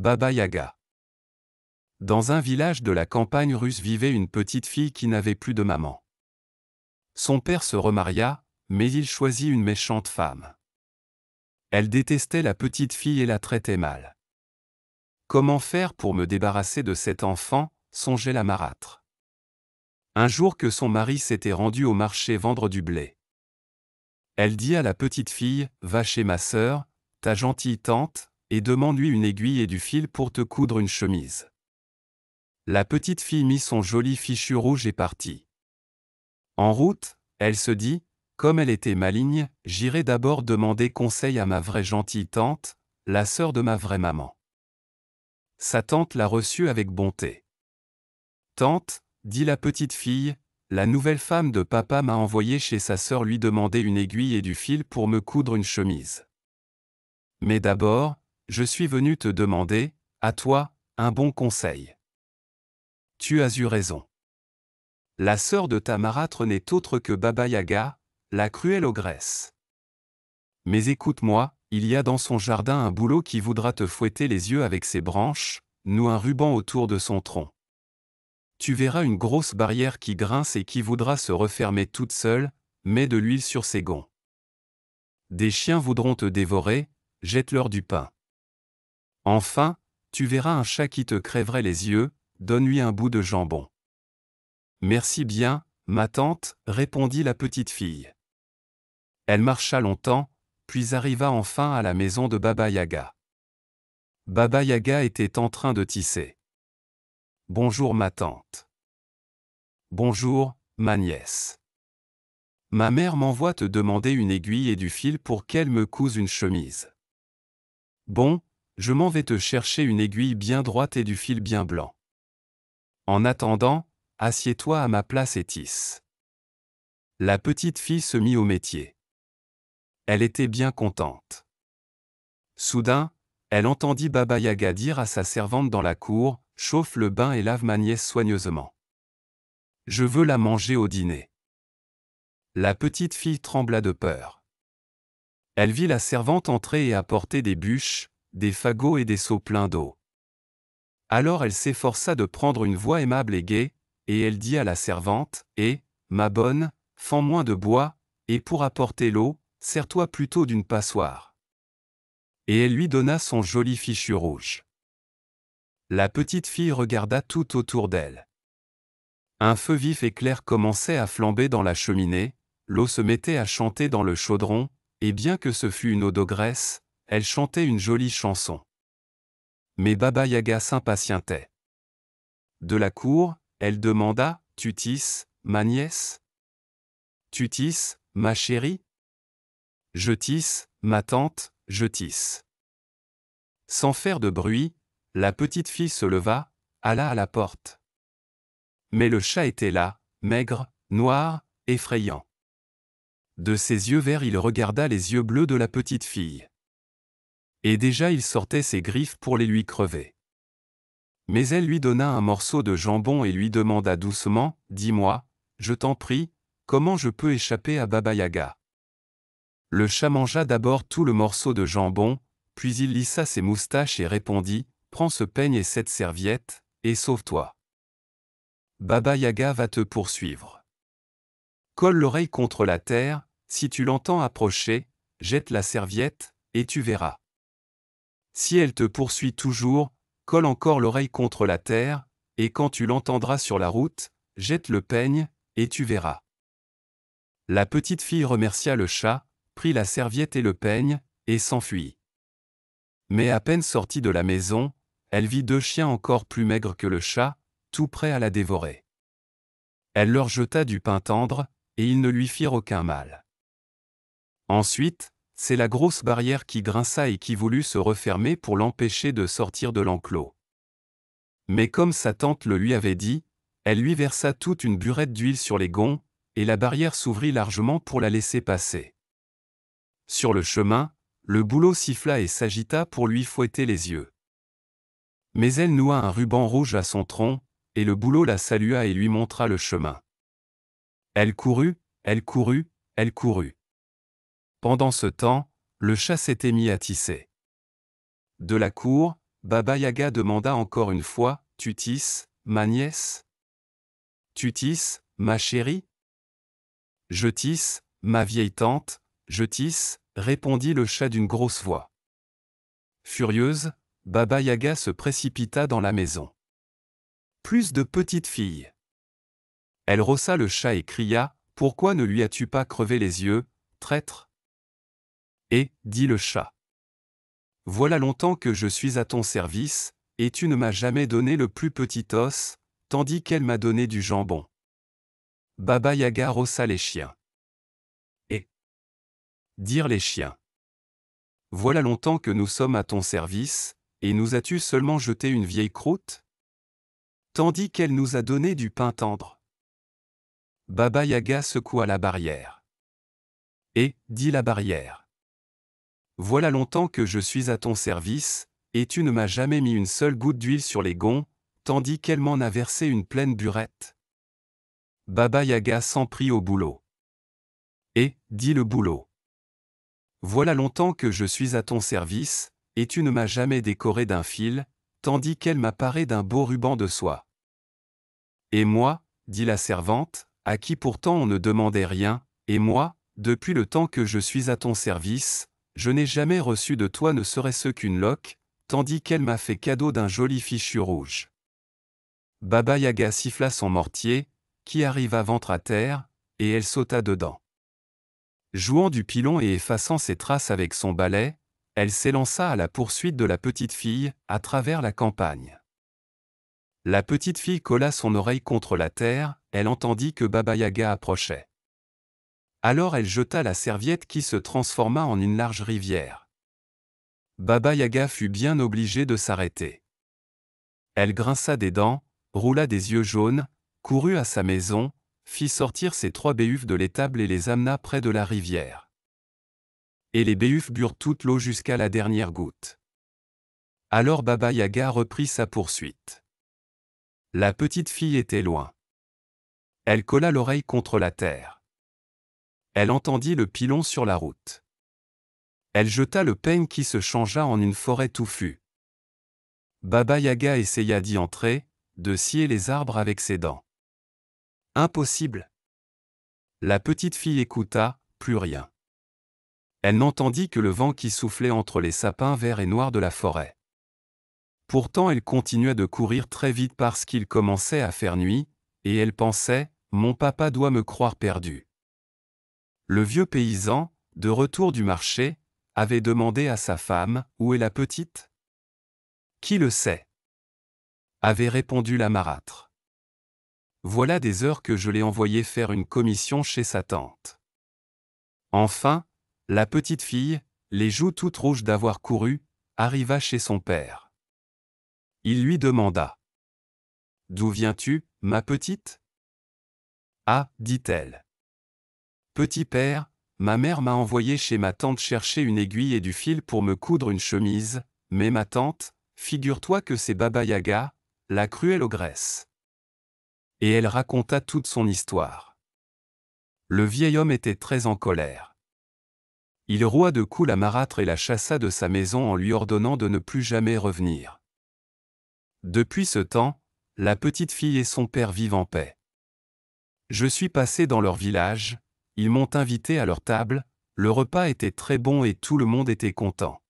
Baba Yaga. Dans un village de la campagne russe vivait une petite fille qui n'avait plus de maman. Son père se remaria, mais il choisit une méchante femme. Elle détestait la petite fille et la traitait mal. Comment faire pour me débarrasser de cet enfant songeait la marâtre. Un jour que son mari s'était rendu au marché vendre du blé. Elle dit à la petite fille Va chez ma sœur, ta gentille tante, et demande-lui une aiguille et du fil pour te coudre une chemise. La petite fille mit son joli fichu rouge et partit. En route, elle se dit, comme elle était maligne, j'irai d'abord demander conseil à ma vraie gentille tante, la sœur de ma vraie maman. Sa tante la reçut avec bonté. Tante, dit la petite fille, la nouvelle femme de papa m'a envoyé chez sa sœur lui demander une aiguille et du fil pour me coudre une chemise. Mais d'abord, je suis venu te demander, à toi, un bon conseil. Tu as eu raison. La sœur de ta marâtre n'est autre que Baba Yaga, la cruelle ogresse. Mais écoute-moi, il y a dans son jardin un boulot qui voudra te fouetter les yeux avec ses branches, noue un ruban autour de son tronc. Tu verras une grosse barrière qui grince et qui voudra se refermer toute seule, mets de l'huile sur ses gonds. Des chiens voudront te dévorer, jette-leur du pain. Enfin, tu verras un chat qui te crèverait les yeux, donne-lui un bout de jambon. Merci bien, ma tante, répondit la petite fille. Elle marcha longtemps, puis arriva enfin à la maison de Baba Yaga. Baba Yaga était en train de tisser. Bonjour ma tante. Bonjour, ma nièce. Ma mère m'envoie te demander une aiguille et du fil pour qu'elle me couse une chemise. Bon, je m'en vais te chercher une aiguille bien droite et du fil bien blanc. En attendant, assieds-toi à ma place et tisse. La petite fille se mit au métier. Elle était bien contente. Soudain, elle entendit Baba Yaga dire à sa servante dans la cour Chauffe le bain et lave ma nièce soigneusement. Je veux la manger au dîner. La petite fille trembla de peur. Elle vit la servante entrer et apporter des bûches, des fagots et des seaux pleins d'eau. Alors elle s'efforça de prendre une voix aimable et gaie, et elle dit à la servante, Et, eh, ma bonne, fends moins de bois, et pour apporter l'eau, sers-toi plutôt d'une passoire. Et elle lui donna son joli fichu rouge. La petite fille regarda tout autour d'elle. Un feu vif et clair commençait à flamber dans la cheminée, l'eau se mettait à chanter dans le chaudron, et bien que ce fût une eau d'ogresse, elle chantait une jolie chanson. Mais Baba Yaga s'impatientait. De la cour, elle demanda Tutis, ma nièce Tutis, ma chérie Je tisse, ma tante, je tisse. Sans faire de bruit, la petite fille se leva, alla à la porte. Mais le chat était là, maigre, noir, effrayant. De ses yeux verts il regarda les yeux bleus de la petite fille. Et déjà il sortait ses griffes pour les lui crever. Mais elle lui donna un morceau de jambon et lui demanda doucement, Dis-moi, je t'en prie, comment je peux échapper à Baba Yaga Le chat mangea d'abord tout le morceau de jambon, puis il lissa ses moustaches et répondit, Prends ce peigne et cette serviette, et sauve-toi. Baba Yaga va te poursuivre. Colle l'oreille contre la terre, si tu l'entends approcher, jette la serviette, et tu verras. Si elle te poursuit toujours, colle encore l'oreille contre la terre, et quand tu l'entendras sur la route, jette le peigne, et tu verras. La petite fille remercia le chat, prit la serviette et le peigne, et s'enfuit. Mais à peine sortie de la maison, elle vit deux chiens encore plus maigres que le chat, tout prêts à la dévorer. Elle leur jeta du pain tendre, et ils ne lui firent aucun mal. Ensuite, c'est la grosse barrière qui grinça et qui voulut se refermer pour l'empêcher de sortir de l'enclos. Mais comme sa tante le lui avait dit, elle lui versa toute une burette d'huile sur les gonds, et la barrière s'ouvrit largement pour la laisser passer. Sur le chemin, le boulot siffla et s'agita pour lui fouetter les yeux. Mais elle noua un ruban rouge à son tronc, et le boulot la salua et lui montra le chemin. Elle courut, elle courut, elle courut. Pendant ce temps, le chat s'était mis à tisser. De la cour, Baba Yaga demanda encore une fois Tu tisses, ma nièce Tu tisses, ma chérie Je tisse, ma vieille tante, je tisse, répondit le chat d'une grosse voix. Furieuse, Baba Yaga se précipita dans la maison. Plus de petites filles. Elle rossa le chat et cria Pourquoi ne lui as-tu pas crevé les yeux, traître et, dit le chat. Voilà longtemps que je suis à ton service, et tu ne m'as jamais donné le plus petit os, tandis qu'elle m'a donné du jambon. Baba Yaga rossa les chiens. Et, Dirent les chiens. Voilà longtemps que nous sommes à ton service, et nous as-tu seulement jeté une vieille croûte Tandis qu'elle nous a donné du pain tendre. Baba Yaga secoua la barrière. Et, dit la barrière. Voilà longtemps que je suis à ton service, et tu ne m'as jamais mis une seule goutte d'huile sur les gonds, tandis qu'elle m'en a versé une pleine burette. Baba Yaga s'en prit au boulot. Et, dit le boulot. Voilà longtemps que je suis à ton service, et tu ne m'as jamais décoré d'un fil, tandis qu'elle m'a paré d'un beau ruban de soie. Et moi, dit la servante, à qui pourtant on ne demandait rien, et moi, depuis le temps que je suis à ton service, je n'ai jamais reçu de toi ne serait-ce qu'une loque, tandis qu'elle m'a fait cadeau d'un joli fichu rouge. Baba Yaga siffla son mortier, qui arriva ventre à terre, et elle sauta dedans. Jouant du pilon et effaçant ses traces avec son balai, elle s'élança à la poursuite de la petite fille, à travers la campagne. La petite fille colla son oreille contre la terre, elle entendit que Baba Yaga approchait. Alors elle jeta la serviette qui se transforma en une large rivière. Baba Yaga fut bien obligée de s'arrêter. Elle grinça des dents, roula des yeux jaunes, courut à sa maison, fit sortir ses trois béufs de l'étable et les amena près de la rivière. Et les béufs burent toute l'eau jusqu'à la dernière goutte. Alors Baba Yaga reprit sa poursuite. La petite fille était loin. Elle colla l'oreille contre la terre elle entendit le pilon sur la route. Elle jeta le peigne qui se changea en une forêt touffue. Baba Yaga essaya d'y entrer, de scier les arbres avec ses dents. Impossible. La petite fille écouta, plus rien. Elle n'entendit que le vent qui soufflait entre les sapins verts et noirs de la forêt. Pourtant elle continua de courir très vite parce qu'il commençait à faire nuit, et elle pensait, mon papa doit me croire perdu. Le vieux paysan, de retour du marché, avait demandé à sa femme Où est la petite Qui le sait avait répondu la marâtre. Voilà des heures que je l'ai envoyé faire une commission chez sa tante. Enfin, la petite fille, les joues toutes rouges d'avoir couru, arriva chez son père. Il lui demanda D'où viens-tu, ma petite Ah, dit-elle. Petit père, ma mère m'a envoyé chez ma tante chercher une aiguille et du fil pour me coudre une chemise, mais ma tante, figure-toi que c'est Baba Yaga, la cruelle ogresse. Et elle raconta toute son histoire. Le vieil homme était très en colère. Il roua de coups la marâtre et la chassa de sa maison en lui ordonnant de ne plus jamais revenir. Depuis ce temps, la petite fille et son père vivent en paix. Je suis passé dans leur village, ils m'ont invité à leur table, le repas était très bon et tout le monde était content.